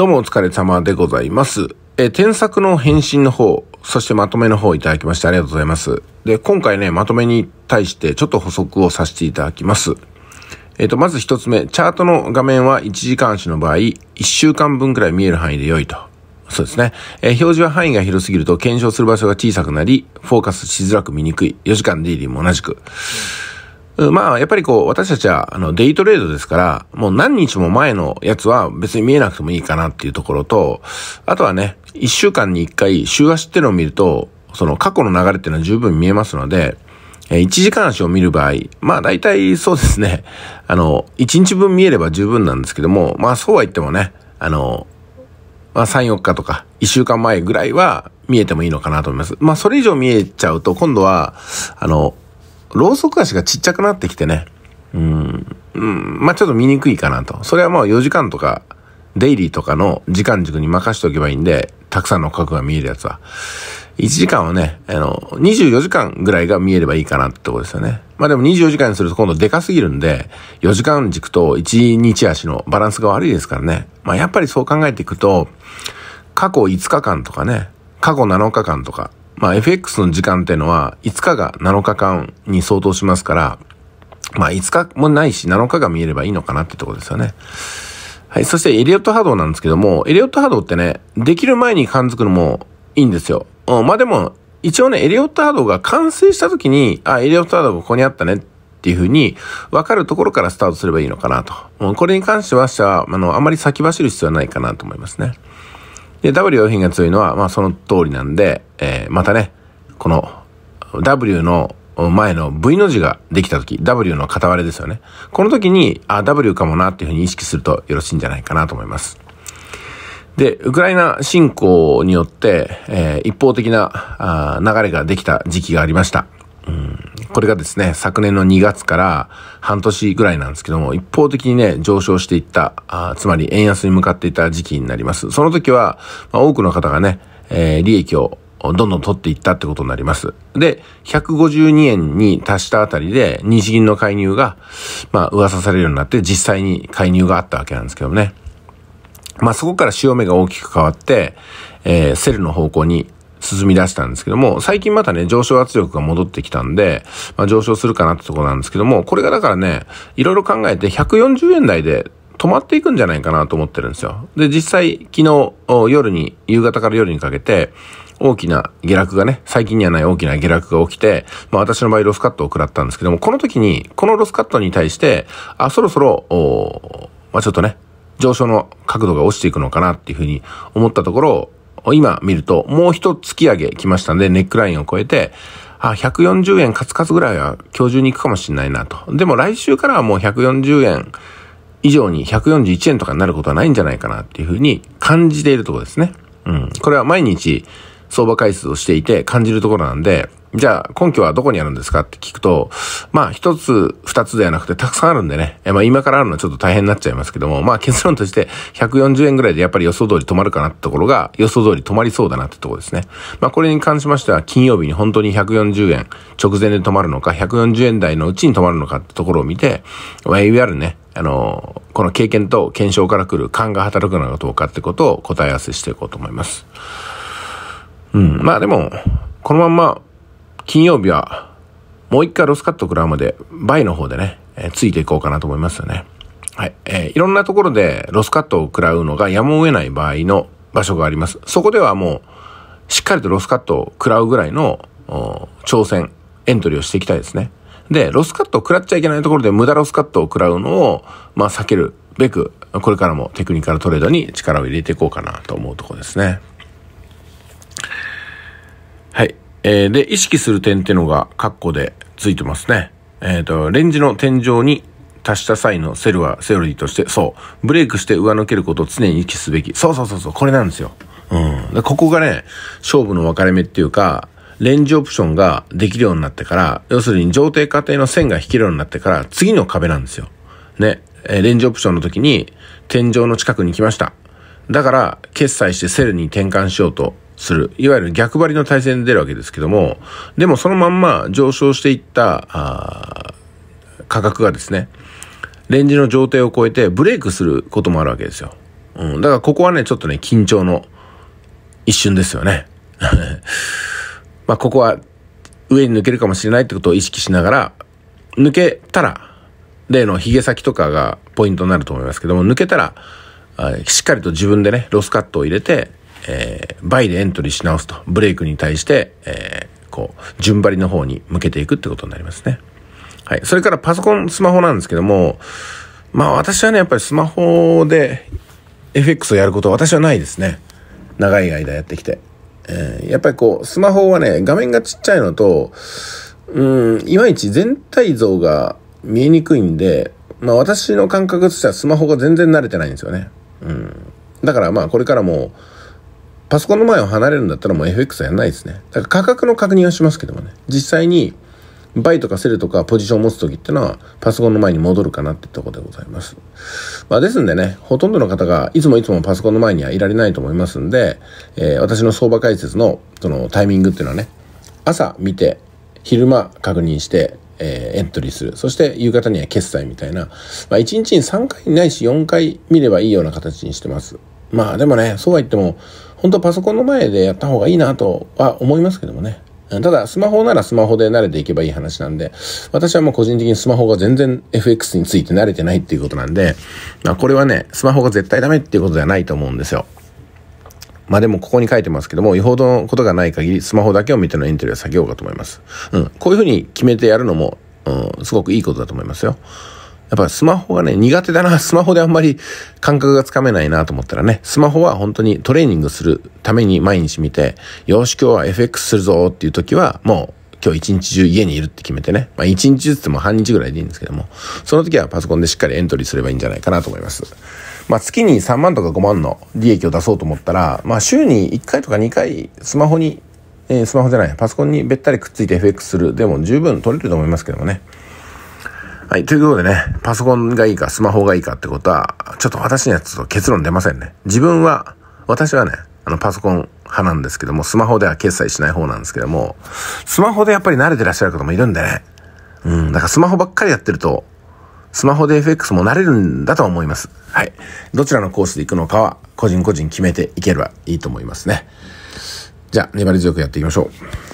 どうもお疲れ様でございます。え添削の返信の方、そしてまとめの方をいただきましてありがとうございます。で、今回ね、まとめに対してちょっと補足をさせていただきます。えっ、と、まず一つ目、チャートの画面は1時間足の場合、1週間分くらい見える範囲で良いと。そうですね。え表示は範囲が広すぎると検証する場所が小さくなり、フォーカスしづらく見にくい。4時間デイリーも同じく。うんまあ、やっぱりこう、私たちは、あの、デイトレードですから、もう何日も前のやつは別に見えなくてもいいかなっていうところと、あとはね、一週間に一回、週足っていうのを見ると、その過去の流れっていうのは十分見えますので、え一時間足を見る場合、まあ大体そうですね、あの、一日分見えれば十分なんですけども、まあそうは言ってもね、あの、まあ3、4日とか、1週間前ぐらいは見えてもいいのかなと思います。まあそれ以上見えちゃうと、今度は、あの、ろうそく足がちっちゃくなってきてね、うん、うん、まあちょっと見にくいかなと。それはもう4時間とか、デイリーとかの時間軸に任しておけばいいんで、たくさんの角が見えるやつは。1時間はね、あの、24時間ぐらいが見えればいいかなってとこですよね。まあでも24時間にすると今度でかすぎるんで、4時間軸と1日足のバランスが悪いですからね。まあやっぱりそう考えていくと、過去5日間とかね、過去7日間とか、まあ FX の時間っていうのは5日が7日間に相当しますから、まあ5日もないし7日が見えればいいのかなってとこですよね。はい。そしてエリオット波動なんですけども、エリオット波動ってね、できる前に感づくのもいいんですよ。うん、まあでも、一応ね、エリオット波動が完成した時に、あ、エリオット波動がここにあったねっていうふうに分かるところからスタートすればいいのかなと。これに関しては、あの、あまり先走る必要はないかなと思いますね。で、W の品が強いのは、まあその通りなんで、えー、またね、この W の前の V の字ができた時、W の片割れですよね。この時に、あ、W かもなっていうふうに意識するとよろしいんじゃないかなと思います。で、ウクライナ侵攻によって、えー、一方的なあ流れができた時期がありました。うん、これがですね、昨年の2月から半年ぐらいなんですけども、一方的にね、上昇していった、あつまり円安に向かっていた時期になります。その時は、まあ、多くの方がね、えー、利益をどんどん取っていったってことになります。で、152円に達したあたりで、日銀の介入が、まあ、噂されるようになって、実際に介入があったわけなんですけどね。まあ、そこから潮目が大きく変わって、えー、セルの方向に進み出したんですけども、最近またね、上昇圧力が戻ってきたんで、まあ、上昇するかなってとこなんですけども、これがだからね、いろいろ考えて140円台で止まっていくんじゃないかなと思ってるんですよ。で、実際、昨日夜に、夕方から夜にかけて、大きな下落がね、最近にはない大きな下落が起きて、まあ私の場合ロスカットを食らったんですけども、この時に、このロスカットに対して、あ、そろそろ、まあちょっとね、上昇の角度が落ちていくのかなっていうふうに思ったところ、今見ると、もう一突き上げ来ましたんで、ネックラインを超えて、あ、140円カツカツぐらいは今日中に行くかもしれないなと。でも来週からはもう140円以上に141円とかになることはないんじゃないかなっていうふうに感じているところですね。うん。これは毎日相場回数をしていて感じるところなんで、じゃあ根拠はどこにあるんですかって聞くと、まあ一つ、二つではなくてたくさんあるんでね、まあ今からあるのはちょっと大変になっちゃいますけども、まあ結論として140円ぐらいでやっぱり予想通り止まるかなってところが予想通り止まりそうだなってところですね。まあこれに関しましては金曜日に本当に140円直前で止まるのか、140円台のうちに止まるのかってところを見て、まあ、いわゆるね、あの、この経験と検証から来る勘が働くのかどうかってことを答え合わせしていこうと思います。うん、まあでも、このまんま金曜日は、もう一回ロスカット食ラうまで、倍の方でね、えー、ついていこうかなと思いますよね。はい。えー、いろんなところでロスカットを食らうのがやむを得ない場合の場所があります。そこではもう、しっかりとロスカットを食らうぐらいの、挑戦、エントリーをしていきたいですね。で、ロスカットを食らっちゃいけないところで無駄ロスカットを食らうのを、まあ避けるべく、これからもテクニカルトレードに力を入れていこうかなと思うところですね。えー、で、意識する点っていうのが、ッコでついてますね。えっ、ー、と、レンジの天井に達した際のセルはセオリーとして、そう、ブレイクして上抜けることを常に意識すべき。そうそうそうそう、これなんですよ。うん。でここがね、勝負の分かれ目っていうか、レンジオプションができるようになってから、要するに上底過程の線が引けるようになってから、次の壁なんですよ。ね。えレンジオプションの時に、天井の近くに来ました。だから、決済してセルに転換しようとする。いわゆる逆張りの体制に出るわけですけども、でもそのまんま上昇していった、価格がですね、レンジの上底を超えてブレイクすることもあるわけですよ。うん。だからここはね、ちょっとね、緊張の一瞬ですよね。まあ、ここは上に抜けるかもしれないってことを意識しながら、抜けたら、例のヒゲ先とかがポイントになると思いますけども、抜けたら、しっかりと自分でね、ロスカットを入れて、えー、倍でエントリーし直すと、ブレイクに対して、えー、こう、順張りの方に向けていくってことになりますね。はい。それからパソコン、スマホなんですけども、まあ私はね、やっぱりスマホで FX をやることは私はないですね。長い間やってきて。えー、やっぱりこう、スマホはね、画面がちっちゃいのと、うん、いまいち全体像が見えにくいんで、まあ私の感覚としてはスマホが全然慣れてないんですよね。うん。だからまあこれからも、パソコンの前を離れるんだったらもう FX はやんないですね。だから価格の確認はしますけどもね。実際に、バイとかセルとかポジションを持つ時ってのは、パソコンの前に戻るかなってところでございます。まあですんでね、ほとんどの方がいつもいつもパソコンの前にはいられないと思いますんで、えー、私の相場解説のそのタイミングっていうのはね、朝見て、昼間確認して、えー、エントリーする。そして夕方には決済みたいな。まあ1日に3回ないし4回見ればいいような形にしてます。まあでもね、そうは言っても、本当パソコンの前でやった方がいいなとは思いますけどもね。ただ、スマホならスマホで慣れていけばいい話なんで、私はもう個人的にスマホが全然 FX について慣れてないっていうことなんで、まあこれはね、スマホが絶対ダメっていうことではないと思うんですよ。まあでもここに書いてますけども、違法のことがない限り、スマホだけを見てのエントリーは避けようかと思います。うん。こういうふうに決めてやるのも、うん、すごくいいことだと思いますよ。やっぱスマホがね、苦手だな、スマホであんまり感覚がつかめないなと思ったらね、スマホは本当にトレーニングするために毎日見て、よし、今日は FX するぞっていう時は、もう今日一日中家にいるって決めてね。まあ一日ずつも半日ぐらいでいいんですけども、その時はパソコンでしっかりエントリーすればいいんじゃないかなと思います。まあ月に3万とか5万の利益を出そうと思ったら、まあ週に1回とか2回スマホに、えー、スマホじゃない、パソコンにべったりくっついて FX するでも十分取れると思いますけどもね。はい。ということでね、パソコンがいいか、スマホがいいかってことは、ちょっと私にはちょっと結論出ませんね。自分は、私はね、あの、パソコン派なんですけども、スマホでは決済しない方なんですけども、スマホでやっぱり慣れてらっしゃる方もいるんでね。うん、だからスマホばっかりやってると、スマホで FX も慣れるんだと思います。はい。どちらのコースで行くのかは、個人個人決めていければいいと思いますね。じゃあ、粘り強くやっていきましょう。